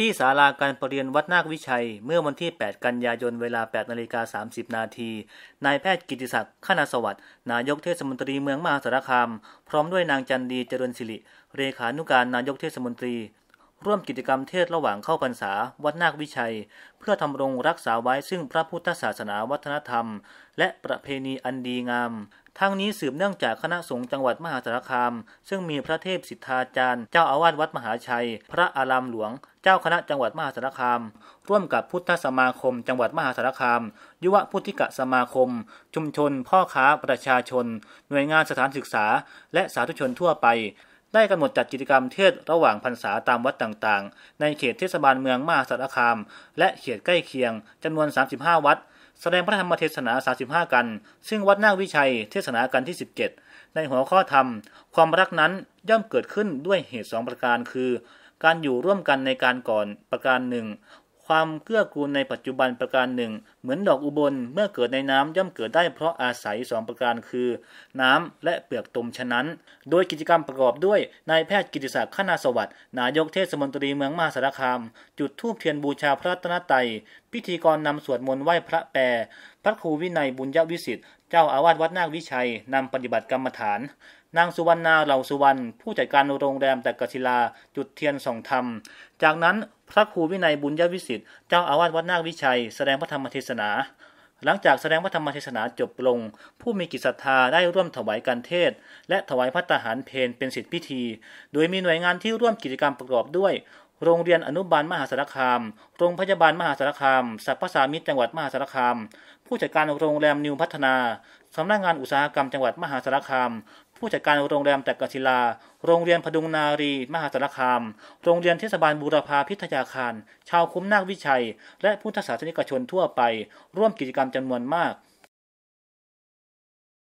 ที่ศาลาการประเรียนวัดนาควิชัย เมื่อวันที่ 8 กันยายนเวลา 8นาฬิกา30นาทีนายแพทย์กิติศักดิ์ขณาสวัสดิ์นายกเทศมนตรีเมืองมหาสารคามพร้อมด้วยนางจันดีเจริญสิริเรขานุการนายกเทศมนตรีร่วมกิจกรรมเทศระหว่างเข้าพรรษา วัดนาควิชัย เพื่อทำรงรักษาไว้ซึ่งพระพุทธศาสนาวัฒนธรรม และประเพณีอันดีงามทั้งนี้สืบเนื่องจากคณะสงฆ์จังหวัดมหาสารคาม ซึ่งมีพระเทพสิทธาจารย์เจ้าอาวาสวัดมหาชัย พระอารามหลวงเจ้าคณะจังหวัดมหาสารคามร่วมกับพุทธสมาคม จังหวัดมหาสารคามยุวพุทธิกะสมาคม ชุมชน พ่อค้าประชาชน หน่วยงานสถานศึกษา และสาธุชนทั่วไปได้กำหนดจัดกิจกรรมเทศระหว่างพรรษาตามวัดต่างๆ ในเขตเทศบาลเมืองมาสัรคาม และเขตใกล้เคียงจำนวน 35 วัด แสดงพระธรรมเทศนา 35 กัน ซึ่งวัดนาควิชัยเทศนากันที่ 17 ในหัวข้อธรรม ความรักนั้นย่อมเกิดขึ้นด้วยเหตุ 2 ประการคือ การอยู่ร่วมกันในการก่อนประการหนึ่งความเกื้อกูลในปัจจุบันประการหนึ่ง เหมือนดอกอุบล เมื่อเกิดในน้ำย่อมเกิดได้เพราะอาศัยสองประการคือ น้ำและเปลือกตมฉะนั้น โดยกิจกรรมประกอบด้วยนายแพทย์กิติศักดิ์ขณาสวัสดิ์นายกเทศมนตรีเมืองมหาสารคามจุดธูปเทียนบูชาพระรัตนตรัยพิธีกรนำสวดมนต์ไหว้พระแปรพระครูวินัยบุญยวิสิทธิ์เจ้าอาวาสวัดนาควิชัยนำปฏิบัติกรรมฐาน นางสุวรรณาเหล่าสุวรรณผู้จัดการโรงแรมแต่กศิลาจุดเทียนส่องธรรมจากนั้นพระครูวินัยบุญยวิสิทธิ์เจ้าอาวาสวัดนาควิชัยแสดงพระธรรมเทศนา หลังจากแสดงพระธรรมเทศนาจบลง ผู้มีกิจศรัทธาได้ร่วมถวายการเทศ และถวายพระตาหารเพนเป็นสิทธิพิธี โดยมีหน่วยงานที่ร่วมกิจกรรมประกอบด้วยโรงเรียนอนุบาลมหาสารคาม โรงพยาบาลมหาสารคามสัพพสามิตจังหวัดมหาสารคาม ผู้จัดการโรงแรมนิวพัฒนา สำนักงานอุตสาหกรรมจังหวัดมหาสารคาม ผู้จัดการโรงแรมแตกศิลา โรงเรียนพดุงนารี มหาสารคาม โรงเรียนเทศบาลบูรพาพิทยาคาร ชาวคุ้มนาควิชัย และพุทธศาสนิกชนทั่วไป ร่วมกิจกรรมจำนวนมาก